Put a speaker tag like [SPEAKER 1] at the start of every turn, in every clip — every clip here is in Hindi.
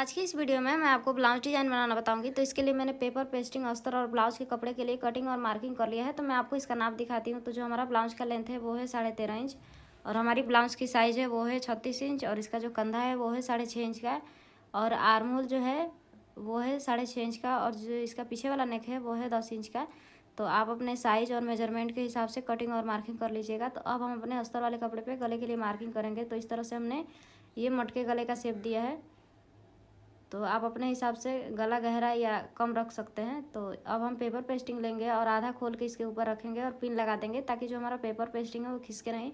[SPEAKER 1] आज की इस वीडियो में मैं आपको ब्लाउज डिजाइन बनाना बताऊंगी तो इसके लिए मैंने पेपर पेस्टिंग अस्तर और ब्लाउज के कपड़े के लिए कटिंग और मार्किंग कर लिया है तो मैं आपको इसका नाप दिखाती हूँ तो जो हमारा ब्लाउज का लेंथ है वो है साढ़े तेरह इंच और हमारी ब्लाउज की साइज़ है वो है छत्तीस इंच और इसका जो कंधा है वो है साढ़े छः इंच का और आर्मोल जो है वो है साढ़े छः इंच का और जो इसका पीछे वाला नेक है वो है दस इंच का तो आप अपने साइज़ और मेजरमेंट के हिसाब से कटिंग और मार्किंग कर लीजिएगा तो अब हम अपने अस्तर वाले कपड़े पर गले के लिए मार्किंग करेंगे तो इस तरह से हमने ये मटके गले का शेप दिया है तो आप अपने हिसाब से गला गहरा या कम रख सकते हैं तो अब हम पेपर पेस्टिंग लेंगे और आधा खोल के इसके ऊपर रखेंगे और पिन लगा देंगे ताकि जो हमारा पेपर पेस्टिंग है वो खिसके नहीं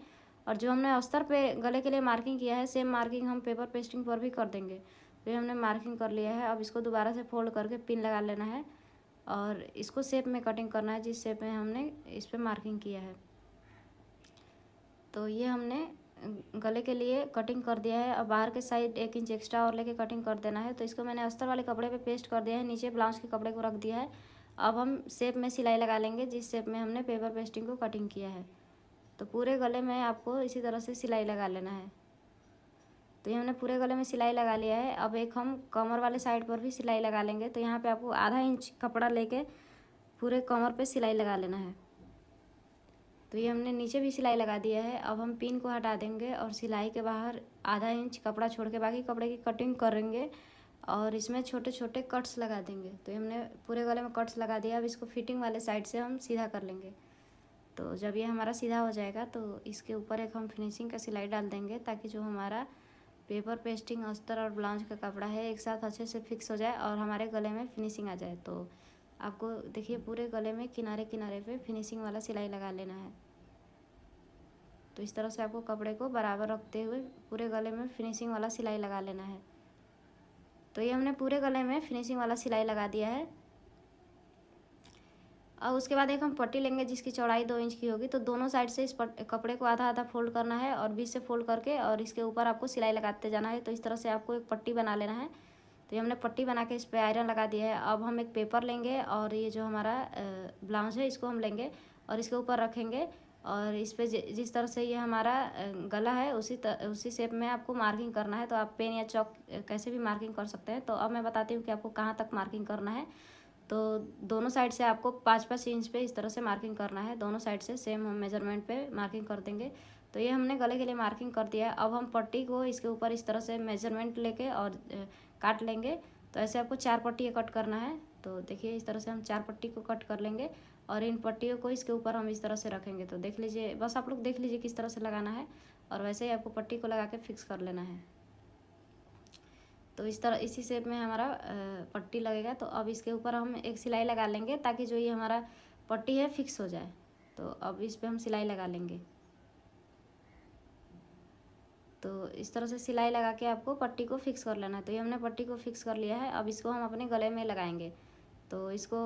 [SPEAKER 1] और जो हमने अस्तर पे गले के लिए मार्किंग किया है सेम मार्किंग हम पेपर पेस्टिंग पर भी कर देंगे तो ये हमने मार्किंग कर लिया है अब इसको दोबारा से फोल्ड करके पिन लगा लेना है और इसको शेप में कटिंग करना है जिस शेप में हमने इस पर मार्किंग किया है तो ये हमने गले के लिए कटिंग कर दिया है और बाहर के साइड एक इंच एक्स्ट्रा और लेके कटिंग कर देना है तो इसको मैंने अस्तर वाले कपड़े पे पेस्ट कर दिया है नीचे ब्लाउज के कपड़े को रख दिया है अब हम शेप में सिलाई लगा लेंगे जिस शेप में हमने पेपर पेस्टिंग को कटिंग किया है तो पूरे गले में आपको इसी तरह से सिलाई लगा लेना है तो ये हमने पूरे गले में सिलाई लगा लिया है अब एक हम कमर वाले साइड पर भी सिलाई लगा लेंगे तो यहाँ पर आपको आधा इंच कपड़ा ले पूरे कमर पर सिलाई लगा लेना है तो ये हमने नीचे भी सिलाई लगा दिया है अब हम पिन को हटा देंगे और सिलाई के बाहर आधा इंच कपड़ा छोड़ के बाकी कपड़े की कटिंग करेंगे और इसमें छोटे छोटे कट्स लगा देंगे तो ये हमने पूरे गले में कट्स लगा दिया अब इसको फिटिंग वाले साइड से हम सीधा कर लेंगे तो जब ये हमारा सीधा हो जाएगा तो इसके ऊपर एक हम फिनिशिंग का सिलाई डाल देंगे ताकि जो हमारा पेपर पेस्टिंग अस्तर और ब्लाउज का कपड़ा है एक साथ अच्छे से फिक्स हो जाए और हमारे गले में फिनिशिंग आ जाए तो आपको देखिए पूरे गले में किनारे किनारे पे फिनिशिंग वाला सिलाई लगा लेना है तो इस तरह से आपको कपड़े को बराबर रखते हुए पूरे गले में फिनिशिंग वाला सिलाई लगा लेना है तो ये हमने पूरे गले में फिनिशिंग वाला सिलाई लगा दिया है और उसके बाद एक हम पट्टी लेंगे जिसकी चौड़ाई दो इंच की होगी तो दोनों साइड से इस पट कपड़े को आधा आधा फोल्ड करना है और बीच से फोल्ड करके और इसके ऊपर आपको सिलाई लगाते जाना है तो इस तरह से आपको एक पट्टी बना लेना है तो ये हमने पट्टी बना के इस पर आयरन लगा दिया है अब हम एक पेपर लेंगे और ये जो हमारा ब्लाउज है इसको हम लेंगे और इसके ऊपर रखेंगे और इस पर जिस तरह से ये हमारा गला है उसी तर, उसी शेप में आपको मार्किंग करना है तो आप पेन या चौक कैसे भी मार्किंग कर सकते हैं तो अब मैं बताती हूँ कि आपको कहाँ तक मार्किंग करना है तो दोनों साइड से आपको पाँच पाँच इंच पे इस तरह से मार्किंग करना है दोनों साइड से सेम हम मेजरमेंट पे मार्किंग कर देंगे तो ये हमने गले के लिए मार्किंग कर दिया है अब हम पट्टी को इसके ऊपर इस तरह से मेजरमेंट लेके और काट लेंगे तो ऐसे आपको चार पट्टी कट करना है तो देखिए इस तरह से हम चार पट्टी को कट कर लेंगे और इन पट्टियों को इसके ऊपर हम इस तरह से रखेंगे तो देख लीजिए बस आप लोग देख लीजिए किस तरह से लगाना है और वैसे ही आपको पट्टी को लगा के फिक्स कर लेना है तो इस तरह इसी शेप में हमारा पट्टी लगेगा तो अब इसके ऊपर हम एक सिलाई लगा लेंगे ताकि जो ये हमारा पट्टी है फिक्स हो जाए तो अब इस पर हम सिलाई लगा लेंगे तो इस तरह से सिलाई लगा के आपको पट्टी को फिक्स कर लेना है तो ये हमने पट्टी को फिक्स कर लिया है अब इसको हम अपने गले में लगाएंगे तो इसको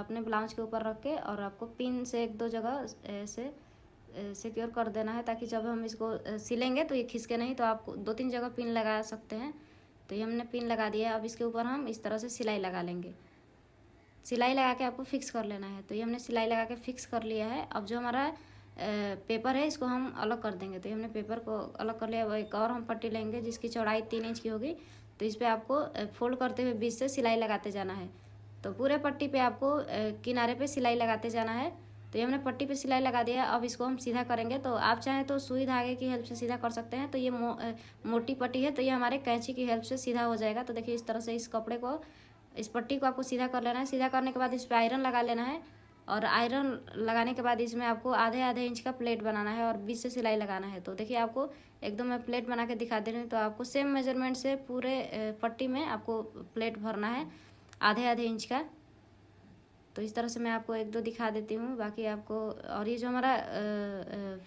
[SPEAKER 1] अपने ब्लाउज के ऊपर रख के और आपको पिन से एक दो जगह ऐसे सिक्योर कर देना है ताकि जब हम इसको सिलेंगे तो ये खिसके नहीं तो आप दो तीन जगह पिन लगा सकते हैं तो ये हमने पिन लगा दिया अब इसके ऊपर हम इस तरह से सिलाई लगा लेंगे सिलाई लगा के आपको फिक्स कर लेना है तो ये हमने सिलाई लगा के फिक्स कर लिया है अब जो हमारा पेपर है इसको हम अलग कर देंगे तो हमने पेपर को अलग कर लिया अब एक और हम पट्टी लेंगे जिसकी चौड़ाई तीन इंच की होगी तो इस पर आपको फोल्ड करते हुए बीच से सिलाई लगाते जाना है तो पूरे पट्टी पे आपको किनारे पे सिलाई लगाते जाना है तो ये हमने पट्टी पे सिलाई लगा दिया अब इसको हम सीधा करेंगे तो आप चाहें तो सुई धागे की हेल्प से सीधा कर सकते हैं तो ये मो, मोटी पट्टी है तो ये हमारे कैंची की हेल्प से सीधा हो जाएगा तो देखिए इस तरह से इस कपड़े को इस पट्टी को आपको सीधा कर लेना है सीधा करने के बाद इस पर आयरन लगा लेना है और आयरन लगाने के बाद इसमें आपको आधे आधे इंच का प्लेट बनाना है और बीच से सिलाई लगाना है तो देखिए आपको एकदम मैं प्लेट बना के दिखा दे रही हूँ तो आपको सेम मेजरमेंट से पूरे पट्टी में आपको प्लेट भरना है आधे आधे इंच का तो इस तरह से मैं आपको एक दो दिखा देती हूँ बाकी आपको और ये जो हमारा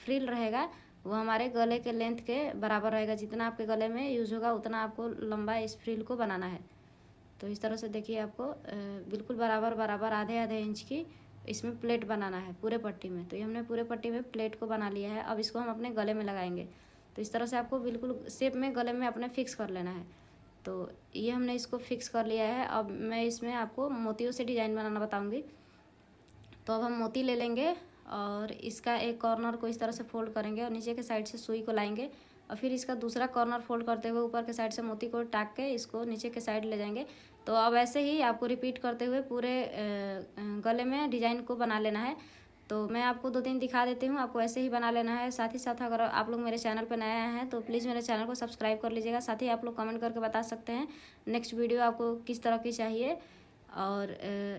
[SPEAKER 1] फ्रिल रहेगा वो हमारे गले के लेंथ के बराबर रहेगा जितना आपके गले में यूज़ होगा उतना आपको लंबा इस फ्रिल को बनाना है तो इस तरह से देखिए आपको बिल्कुल बराबर बराबर आधे आधे इंच की इसमें प्लेट बनाना है पूरे पट्टी में तो ये हमने पूरे पट्टी में प्लेट को बना लिया है अब इसको हम अपने गले में लगाएंगे तो इस तरह से आपको बिल्कुल सेप में गले में अपने फिक्स कर लेना है तो ये हमने इसको फिक्स कर लिया है अब मैं इसमें आपको मोतियों से डिज़ाइन बनाना बताऊँगी तो अब हम मोती ले लेंगे और इसका एक कॉर्नर को इस तरह से फोल्ड करेंगे और नीचे के साइड से सुई को लाएंगे और फिर इसका दूसरा कॉर्नर फोल्ड करते हुए ऊपर के साइड से मोती को टाक के इसको नीचे के साइड ले जाएंगे तो अब ऐसे ही आपको रिपीट करते हुए पूरे गले में डिजाइन को बना लेना है तो मैं आपको दो तीन दिखा देती हूँ आपको ऐसे ही बना लेना है साथ ही साथ अगर आप लोग मेरे चैनल पर नए आए हैं तो प्लीज़ मेरे चैनल को सब्सक्राइब कर लीजिएगा साथ ही आप लोग कमेंट करके बता सकते हैं नेक्स्ट वीडियो आपको किस तरह की चाहिए और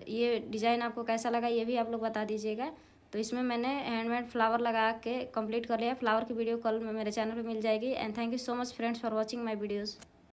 [SPEAKER 1] ये डिज़ाइन आपको कैसा लगा ये भी आप लोग बता दीजिएगा तो इसमें मैंने हैंडमेड फ्लावर लगा के कंप्लीट कर लिया फ्लावर की वीडियो कल मेरे चैनल पर मिल जाएगी and thank you so much friends for watching my videos